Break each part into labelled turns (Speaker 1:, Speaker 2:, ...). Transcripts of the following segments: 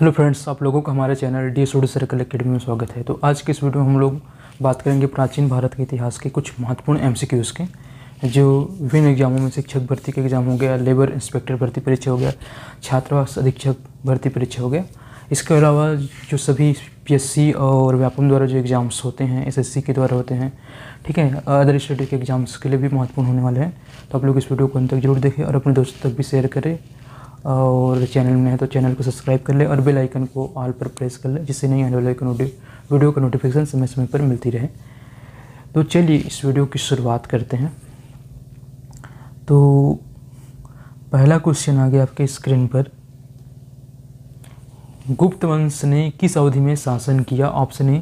Speaker 1: hello friends आप लोगों का हमारे channel D Studio Circle Academy में स्वागत है तो आज के इस वीडियो में हम लोग बात करेंगे प्राचीन भारत के इतिहास के कुछ महत्वपूर्ण एम के जो विभिन्न एग्जामों में शिक्षक भर्ती के एग्ज़ाम हो गया लेबर इंस्पेक्टर भर्ती परीक्षा हो गया छात्रावास अधीक्षक भर्ती परीक्षा हो गया इसके अलावा जो सभी पी और व्यापम द्वारा जो एग्ज़ाम्स होते हैं एस के द्वारा होते हैं ठीक है अदर स्टेट के एग्ज़ाम्स के लिए भी महत्वपूर्ण होने वाले हैं तो आप लोग इस वीडियो को अंत तक जरूर देखें और अपने दोस्तों तक भी शेयर करें और चैनल में है तो चैनल को सब्सक्राइब कर लें और बेल आइकन को ऑल पर प्रेस कर ले जिससे नहीं आने वाले वीडियो का नोटिफिकेशन समय समय पर मिलती रहे तो चलिए इस वीडियो की शुरुआत करते हैं तो पहला क्वेश्चन आ गया आपके स्क्रीन पर गुप्त वंश ने किस अवधि में शासन किया ऑप्शन ए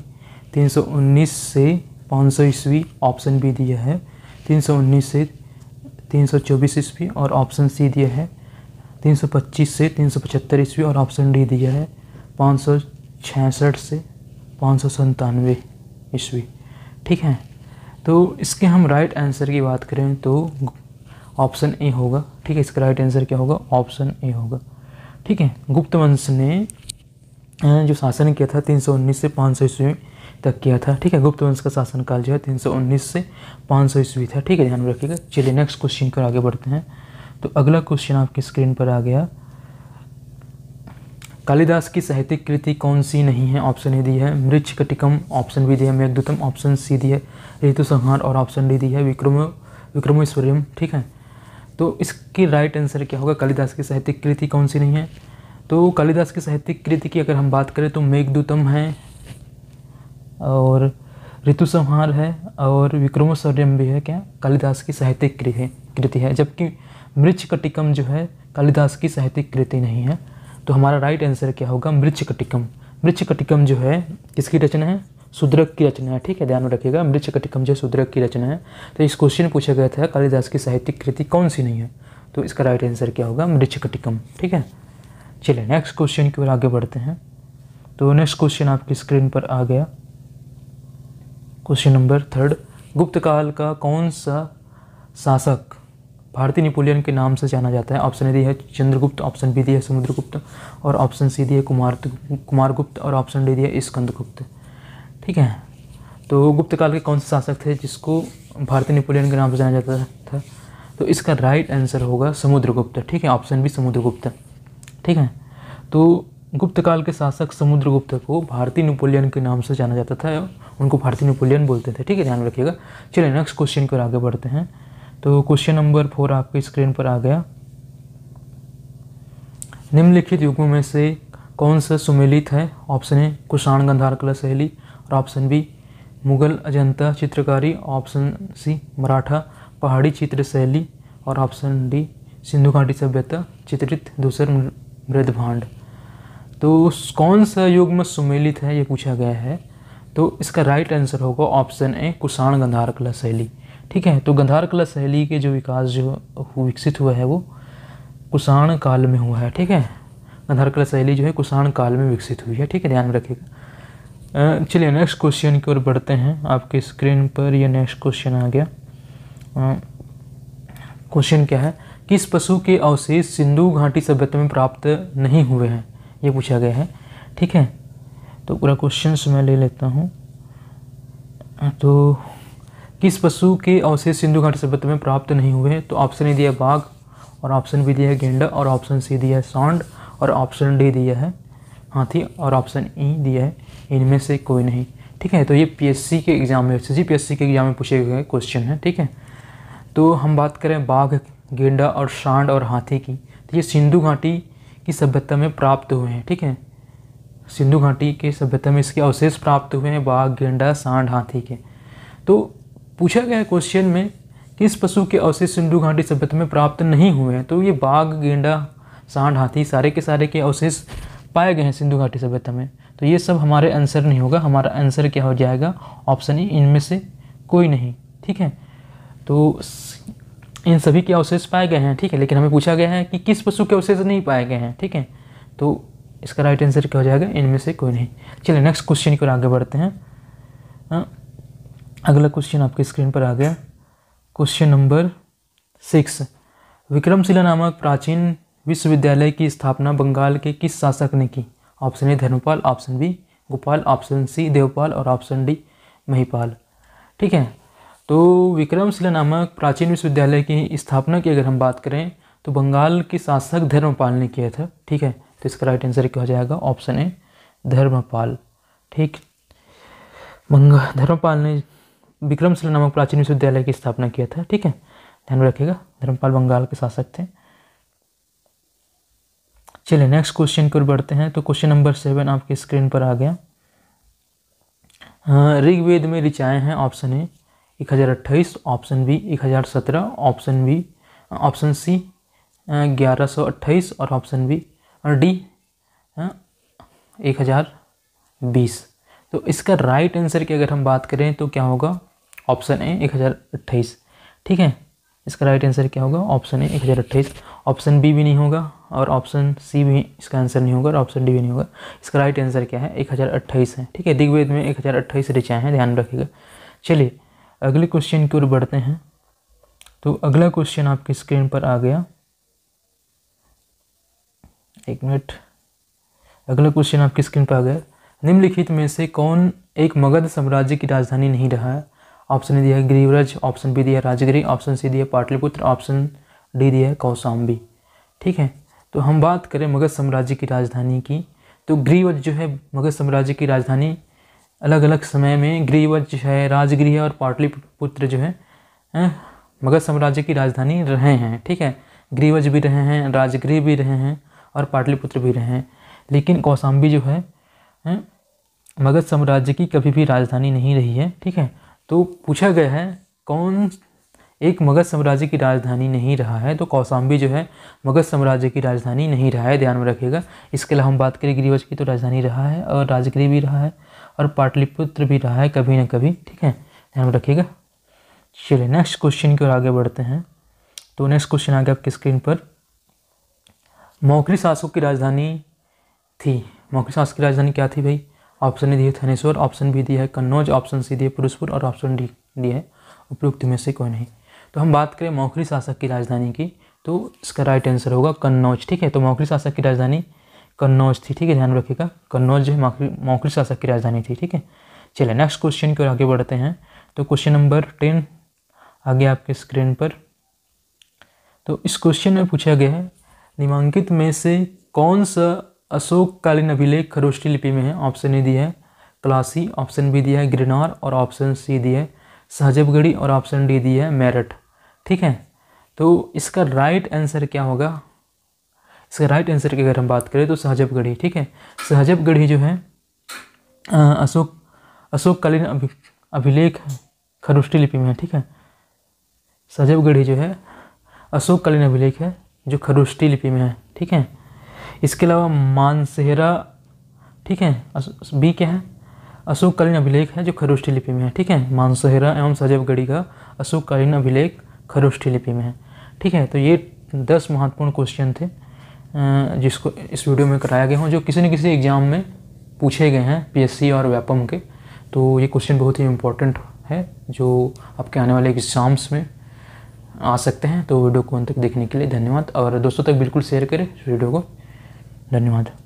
Speaker 1: 319 से 500 ईस्वी ऑप्शन बी दिया है 319 से 324 ईस्वी और ऑप्शन सी दिया है 325 से तीन ईस्वी और ऑप्शन डी दिया है पाँच से पाँच ईस्वी ठीक है तो इसके हम राइट आंसर की बात करें तो ऑप्शन ए होगा ठीक है इसका राइट आंसर क्या होगा ऑप्शन ए होगा ठीक है गुप्त वंश ने जो शासन किया था 319 से 500 ईस्वी तक किया था ठीक है गुप्त वंश का शासनकाल जो है 319 से 500 ईस्वी था ठीक है ध्यान में रखिएगा चलिए नेक्स्ट क्वेश्चन कर आगे बढ़ते हैं तो अगला क्वेश्चन आपकी स्क्रीन पर आ गया कालिदास की साहित्यिक कृति कौन सी नहीं है ऑप्शन ए दी है मृक्ष कटिकम ऑप्शन बी दी है मेघदूतम ऑप्शन सी दी है ऋतु संहार और ऑप्शन डी दी है विक्रम विक्रमेश्वरियम ठीक है तो इसकी राइट आंसर क्या होगा कालिदास की साहित्यिक कृति कौन सी नहीं है तो कालिदास की साहित्यिक कृति की अगर हम बात करें तो मेघदूतम है और ऋतु संहार है और विक्रमोसौर्यम भी है क्या कालिदास की साहित्यिक कृति है जबकि कटिकम जो है कालिदास की साहित्यिक कृति नहीं है तो हमारा राइट आंसर क्या होगा कटिकम मृच्छकटिकम कटिकम जो है किसकी रचना है सुद्रक की रचना है ठीक है ध्यान में रखिएगा कटिकम जो सुद्रक की रचना है तो इस क्वेश्चन पूछा गया था कालिदास की साहित्यिक कृति कौन सी नहीं है तो इसका राइट आंसर क्या होगा कटिकम ठीक है चलिए नेक्स्ट क्वेश्चन की ओर आगे बढ़ते हैं तो नेक्स्ट क्वेश्चन आपकी स्क्रीन पर आ गया क्वेश्चन नंबर थर्ड गुप्तकाल का कौन सा शासक भारतीय नेपोलियन के नाम से जाना जाता है ऑप्शन ए दी है चंद्रगुप्त ऑप्शन बी दी है समुद्रगुप्त और ऑप्शन सी दी है कुमार कुमारगुप्त और ऑप्शन डी दी है स्कंदगुप्त ठीक है तो गुप्तकाल के कौन से शासक थे जिसको भारतीय नेपोलियन के नाम से जाना जाता था तो इसका राइट आंसर होगा समुद्रगुप्त ठीक है ऑप्शन बी समुद्रगुप्त ठीक है तो गुप्तकाल के शासक समुद्रगुप्त को भारतीय नेपोलियन के नाम से जाना जाता था उनको भारतीय नेपोलियन बोलते थे ठीक है ध्यान रखिएगा चलिए नेक्स्ट क्वेश्चन पर आगे बढ़ते हैं तो क्वेश्चन नंबर फोर आपकी स्क्रीन पर आ गया निम्नलिखित युगों में से कौन सा सुमेलित है ऑप्शन ए कुषाण गंधार कला शैली और ऑप्शन बी मुगल अजंता चित्रकारी ऑप्शन सी मराठा पहाड़ी चित्र शैली और ऑप्शन डी सिंधु घाटी सभ्यता चित्रित दूसर मृदभांड तो कौन सा युग में सुमेलित है ये पूछा गया है तो इसका राइट आंसर होगा ऑप्शन ए कुषाण गंधार कला शैली ठीक है तो गंधार कला शैली के जो विकास जो विकसित हुआ है वो कुषाण काल में हुआ है ठीक है गंधार कला शैली जो है कुषाण काल में विकसित हुई है ठीक है ध्यान में रखिएगा चलिए नेक्स्ट क्वेश्चन की ओर बढ़ते हैं आपके स्क्रीन पर यह नेक्स्ट क्वेश्चन आ गया क्वेश्चन क्या है किस पशु के अवशेष सिंधु घाटी सभ्यता में प्राप्त नहीं हुए हैं ये पूछा गया है ठीक है तो पूरा क्वेश्चन मैं ले लेता हूँ तो किस पशु के अवशेष सिंधु घाटी सभ्यता में प्राप्त नहीं हुए तो ऑप्शन ए दिया बाघ और ऑप्शन बी दिया है गेंडा और ऑप्शन सी दिया है सॉन्ड और ऑप्शन डी दिया है हाथी और ऑप्शन ई e दिया है इनमें से कोई नहीं ठीक है तो ये पीएससी के एग्ज़ाम में सी पीएससी के एग्ज़ाम में पूछे गए क्वेश्चन है ठीक है तो हम बात करें बाघ गेंडा और सांड और हाथी की तो ये सिंधु घाटी की सभ्यता में प्राप्त हुए हैं ठीक है सिंधु घाटी के सभ्यता में इसके अवशेष प्राप्त हुए हैं बाघ गेंडा सांड हाथी के तो पूछा गया क्वेश्चन में किस पशु के अवशेष सिंधु घाटी सभ्यता में प्राप्त नहीं हुए हैं तो ये बाघ गेंडा सांड हाथी सारे के सारे के अवशेष पाए गए हैं सिंधु घाटी सभ्यता में तो ये सब हमारे आंसर नहीं होगा हमारा आंसर क्या हो जाएगा ऑप्शन ई इनमें से कोई नहीं ठीक है तो इन सभी के अवशेष पाए गए हैं ठीक है लेकिन हमें पूछा गया है कि किस पशु के अवशेष नहीं पाए गए हैं ठीक है तो इसका राइट आंसर क्या हो जाएगा इनमें से कोई नहीं चलिए नेक्स्ट क्वेश्चन की ओर आगे बढ़ते हैं आ, हाँ, अगला क्वेश्चन आपके स्क्रीन पर आ गया क्वेश्चन नंबर सिक्स विक्रमशिला नामक प्राचीन विश्वविद्यालय की स्थापना बंगाल के किस शासक ने की option A Dharmapala option B Gopala option C Devapala और ऑप्शन डी महिपाल ठीक है तो विक्रमशिला नामक प्राचीन विश्वविद्यालय की स्थापना की अगर हम बात करें तो बंगाल के शासक धर्मपाल ने किया था ठीक है तो इसका राइट आंसर क्या हो जाएगा ऑप्शन ए धर्मपाल ठीक मंगा धर्मपाल ने विक्रमशिला नामक प्राचीन विश्वविद्यालय की स्थापना किया था ठीक है ध्यान में रखिएगा धर्मपाल बंगाल के शासक थे चलिए नेक्स्ट क्वेश्चन की ओर बढ़ते हैं तो क्वेश्चन नंबर सेवन आपकी स्क्रीन पर आ गया हाँ, ऋग्वेद में ऋचाएँ हैं ऑप्शन ए एक हज़ार अट्ठाईस ऑप्शन बी एक हज़ार सत्रह ऑप्शन बी ऑप्शन सी ग्यारह सौ अट्ठाईस और ऑप्शन बी और डी हाँ, एक हज़ार बीस तो इसका राइट आंसर की अगर हम बात करें तो क्या होगा ऑप्शन ए एक हज़ार अट्ठाईस ठीक है इसका राइट आंसर क्या होगा ऑप्शन ए एक हज़ार अट्ठाईस ऑप्शन बी भी नहीं होगा और ऑप्शन सी भी इसका आंसर नहीं होगा और ऑप्शन डी भी नहीं होगा इसका राइट आंसर क्या है एक हज़ार अट्ठाईस है ठीक है दिग्वेद में एक हज़ार अट्ठाईस रिचाएँ हैं ध्यान रखिएगा चलिए अगले क्वेश्चन की ओर बढ़ते हैं तो अगला क्वेश्चन आपकी स्क्रीन पर आ गया एक मिनट अगला क्वेश्चन आपकी स्क्रीन पर आ गया निम्नलिखित में से कौन एक मगध साम्राज्य की राजधानी नहीं रहा ऑप्शन ए दिया है गिरिवराज ऑप्शन बी दिया राजगिरी ऑप्शन सी दिया पाटलिपुत्र ऑप्शन डी दिया है कौशाम्बी ठीक है तो हम बात करें मगध साम्राज्य की राजधानी की तो ग्रीवज जो है मगध साम्राज्य की राजधानी अलग अलग समय में ग्रीवज है राजगृह और पाटलिपुत्र जो है, मगध साम्राज्य की राजधानी रहे हैं ठीक है ग्रीवज भी रहे हैं राजगृह भी रहे हैं और पाटलिपुत्र भी रहे हैं लेकिन कौसाम्बी जो है, है मगध साम्राज्य की कभी भी राजधानी नहीं रही है ठीक है तो पूछा गया है कौन एक मगध साम्राज्य की राजधानी नहीं रहा है तो कौसाम्बी जो है मगध साम्राज्य की राजधानी नहीं रहा है ध्यान में रखिएगा इसके अलावा हम बात करें गिरिवज की तो राजधानी रहा है और राजगिरी भी रहा है और पाटलिपुत्र भी रहा है कभी ना कभी ठीक है ध्यान में रखिएगा चलिए नेक्स्ट क्वेश्चन की ओर आगे बढ़ते हैं तो नेक्स्ट क्वेश्चन आगे आपकी स्क्रीन पर मौखली शासकों की राजधानी थी मौखली शासक की राजधानी क्या थी भाई ऑप्शन ए दिए थनेश्वर ऑप्शन बी दिया है कन्नौज ऑप्शन सी दिए पुरुषपुर और ऑप्शन डी दिए है उपयुक्त में से कोई नहीं तो हम बात करें मौखली शासक की राजधानी की तो इसका राइट आंसर होगा कन्नौज ठीक है तो मौखली शासक की राजधानी कन्नौज थी ठीक है ध्यान रखिएगा कन्नौज जो है मौखली शासक की राजधानी थी ठीक है चलिए नेक्स्ट क्वेश्चन की ओर आगे बढ़ते हैं तो क्वेश्चन नंबर टेन आगे आपके स्क्रीन पर तो इस क्वेश्चन में पूछा गया है निमांकित में से कौन सा अशोककालीन अभिलेख खरोष्टी लिपि में है ऑप्शन ए दिया है क्लासी ऑप्शन बी दिया है ग्रिनार और ऑप्शन सी दिया है सहजबगढ़ी और ऑप्शन डी दिया है मेरठ ठीक है तो इसका राइट आंसर क्या होगा इसका राइट आंसर की अगर हम बात करें तो सहजबगढ़ी ठीक है सहजबगढ़ी जो है अशोक अशोककालीन अभि अभिलेख खरुष्टी लिपि में है ठीक है सहजबगढ़ी जो है अशोककालीन अभिलेख है जो खरुष्टी लिपि में है ठीक है इसके अलावा मानसेहरा ठीक है बी क्या है अशोककालीन अभिलेख है जो खरुष्टी लिपि में है ठीक है मानसेहरा एवं सजबगढ़ी का अशोककालीन अभिलेख खरुष्टी लिपि में है ठीक है तो ये दस महत्वपूर्ण क्वेश्चन थे जिसको इस वीडियो में कराया गया हूँ जो किसी न किसी एग्ज़ाम में पूछे गए हैं पीएससी और व्यापम के तो ये क्वेश्चन बहुत ही इम्पोर्टेंट है जो आपके आने वाले एग्ज़ाम्स में आ सकते हैं तो वीडियो को अंत तक देखने के लिए धन्यवाद और दोस्तों तक बिल्कुल शेयर करें वीडियो को धन्यवाद